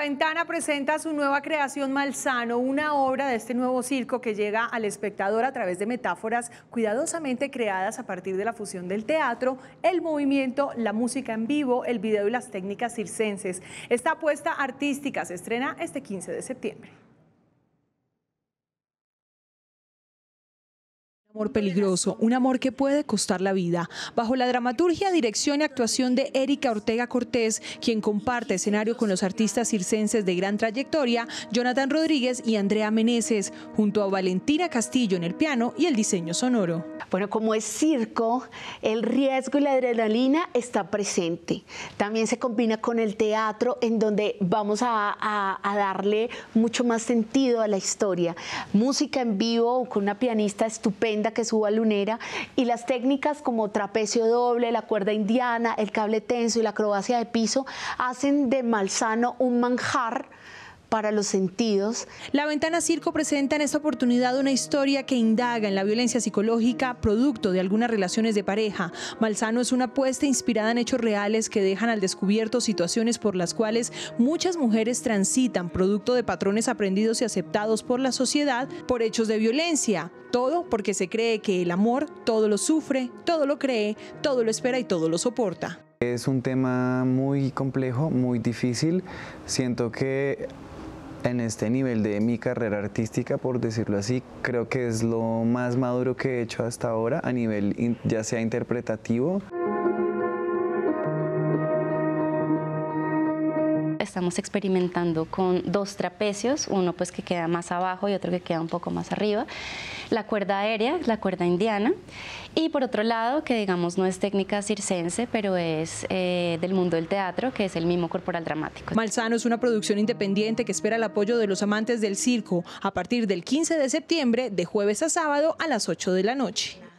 La Ventana presenta su nueva creación Malsano, una obra de este nuevo circo que llega al espectador a través de metáforas cuidadosamente creadas a partir de la fusión del teatro, el movimiento, la música en vivo, el video y las técnicas circenses. Esta apuesta artística se estrena este 15 de septiembre. amor peligroso, un amor que puede costar la vida. Bajo la dramaturgia, dirección y actuación de Erika Ortega Cortés, quien comparte escenario con los artistas circenses de gran trayectoria, Jonathan Rodríguez y Andrea Meneses, junto a Valentina Castillo en el piano y el diseño sonoro. Bueno, como es circo, el riesgo y la adrenalina está presente. También se combina con el teatro, en donde vamos a darle mucho más sentido a la historia. Música en vivo con una pianista estupenda que suba lunera y las técnicas como trapecio doble, la cuerda indiana, el cable tenso y la acrobacia de piso hacen de Malsano un manjar para los sentidos. La Ventana Circo presenta en esta oportunidad una historia que indaga en la violencia psicológica producto de algunas relaciones de pareja. Malsano es una apuesta inspirada en hechos reales que dejan al descubierto situaciones por las cuales muchas mujeres transitan producto de patrones aprendidos y aceptados por la sociedad por hechos de violencia. Todo porque se cree que el amor todo lo sufre, todo lo cree, todo lo espera y todo lo soporta. Es un tema muy complejo, muy difícil. Siento que en este nivel de mi carrera artística, por decirlo así, creo que es lo más maduro que he hecho hasta ahora a nivel ya sea interpretativo. estamos experimentando con dos trapecios, uno pues que queda más abajo y otro que queda un poco más arriba, la cuerda aérea, la cuerda indiana, y por otro lado, que digamos no es técnica circense, pero es eh, del mundo del teatro, que es el mismo corporal dramático. Malsano es una producción independiente que espera el apoyo de los amantes del circo a partir del 15 de septiembre, de jueves a sábado a las 8 de la noche.